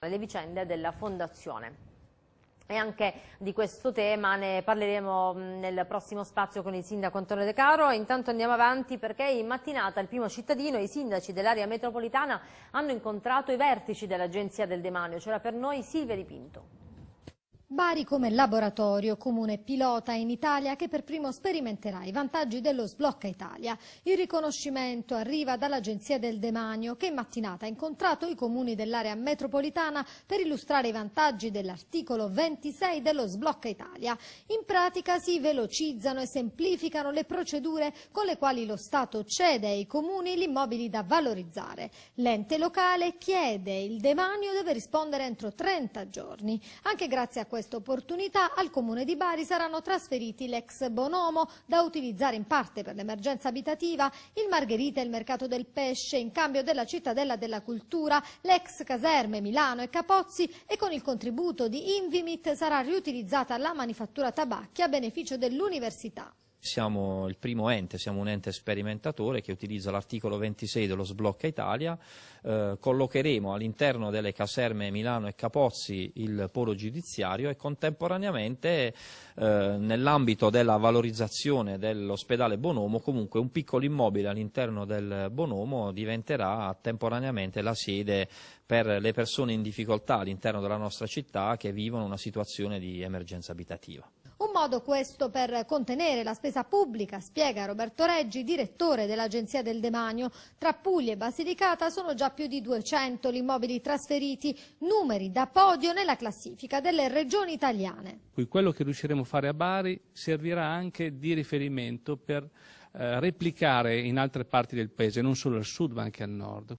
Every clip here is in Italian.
le vicende della fondazione. E anche di questo tema ne parleremo nel prossimo spazio con il sindaco Antonio De Caro. Intanto andiamo avanti perché in mattinata il primo cittadino e i sindaci dell'area metropolitana hanno incontrato i vertici dell'Agenzia del Demanio. C'era cioè per noi Silvia Dipinto. Bari come laboratorio, comune pilota in Italia che per primo sperimenterà i vantaggi dello Sblocca Italia. Il riconoscimento arriva dall'Agenzia del Demanio che in mattinata ha incontrato i comuni dell'area metropolitana per illustrare i vantaggi dell'articolo 26 dello Sblocca Italia. In pratica si velocizzano e semplificano le procedure con le quali lo Stato cede ai comuni gli immobili da valorizzare. L'ente locale chiede il Demanio deve rispondere entro 30 giorni. Anche grazie a questo questa opportunità al Comune di Bari saranno trasferiti l'ex Bonomo, da utilizzare in parte per l'emergenza abitativa, il Margherita e il Mercato del Pesce, in cambio della Cittadella della Cultura, l'ex Caserme, Milano e Capozzi e con il contributo di Invimit sarà riutilizzata la manifattura tabacchi a beneficio dell'università siamo il primo ente, siamo un ente sperimentatore che utilizza l'articolo 26 dello Sblocca Italia, eh, collocheremo all'interno delle caserme Milano e Capozzi il polo giudiziario e contemporaneamente eh, nell'ambito della valorizzazione dell'ospedale Bonomo comunque un piccolo immobile all'interno del Bonomo diventerà temporaneamente la sede per le persone in difficoltà all'interno della nostra città che vivono una situazione di emergenza abitativa. Un modo questo per contenere la spesa pubblica, spiega Roberto Reggi, direttore dell'Agenzia del Demanio. Tra Puglia e Basilicata sono già più di 200 gli immobili trasferiti, numeri da podio nella classifica delle regioni italiane. quello che riusciremo a fare a Bari servirà anche di riferimento per eh, replicare in altre parti del paese, non solo al sud ma anche al nord.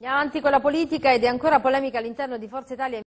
Andiamo avanti con la politica ed è ancora polemica all'interno di Forza Italia.